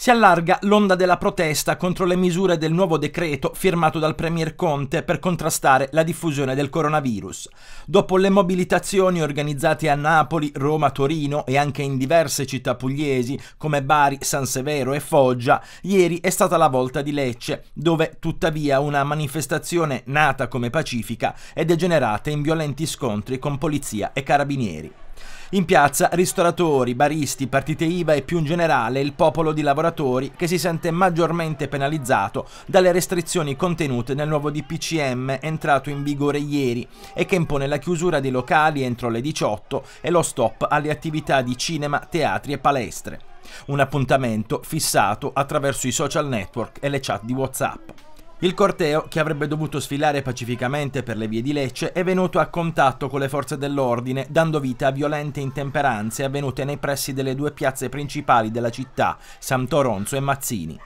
si allarga l'onda della protesta contro le misure del nuovo decreto firmato dal Premier Conte per contrastare la diffusione del coronavirus. Dopo le mobilitazioni organizzate a Napoli, Roma, Torino e anche in diverse città pugliesi come Bari, San Severo e Foggia, ieri è stata la volta di Lecce, dove tuttavia una manifestazione nata come pacifica è degenerata in violenti scontri con polizia e carabinieri. In piazza ristoratori, baristi, partite IVA e più in generale il popolo di lavoratori che si sente maggiormente penalizzato dalle restrizioni contenute nel nuovo DPCM entrato in vigore ieri e che impone la chiusura dei locali entro le 18 e lo stop alle attività di cinema, teatri e palestre. Un appuntamento fissato attraverso i social network e le chat di WhatsApp. Il corteo, che avrebbe dovuto sfilare pacificamente per le vie di Lecce, è venuto a contatto con le forze dell'ordine, dando vita a violente intemperanze avvenute nei pressi delle due piazze principali della città, Sant'Oronzo e Mazzini.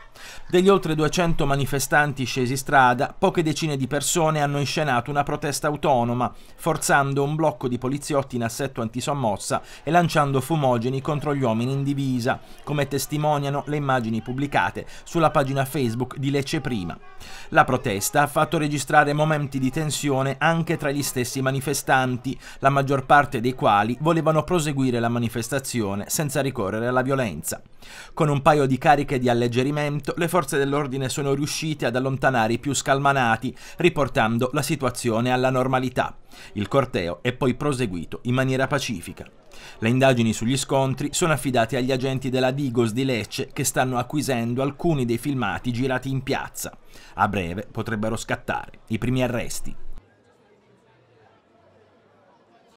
Degli oltre 200 manifestanti scesi strada, poche decine di persone hanno inscenato una protesta autonoma, forzando un blocco di poliziotti in assetto antisommossa e lanciando fumogeni contro gli uomini in divisa, come testimoniano le immagini pubblicate sulla pagina Facebook di Lecce Prima. La protesta ha fatto registrare momenti di tensione anche tra gli stessi manifestanti, la maggior parte dei quali volevano proseguire la manifestazione senza ricorrere alla violenza. Con un paio di cariche di alleggerimento, le forze dell'ordine sono riuscite ad allontanare i più scalmanati, riportando la situazione alla normalità. Il corteo è poi proseguito in maniera pacifica. Le indagini sugli scontri sono affidate agli agenti della Digos di Lecce che stanno acquisendo alcuni dei filmati girati in piazza. A breve potrebbero scattare i primi arresti.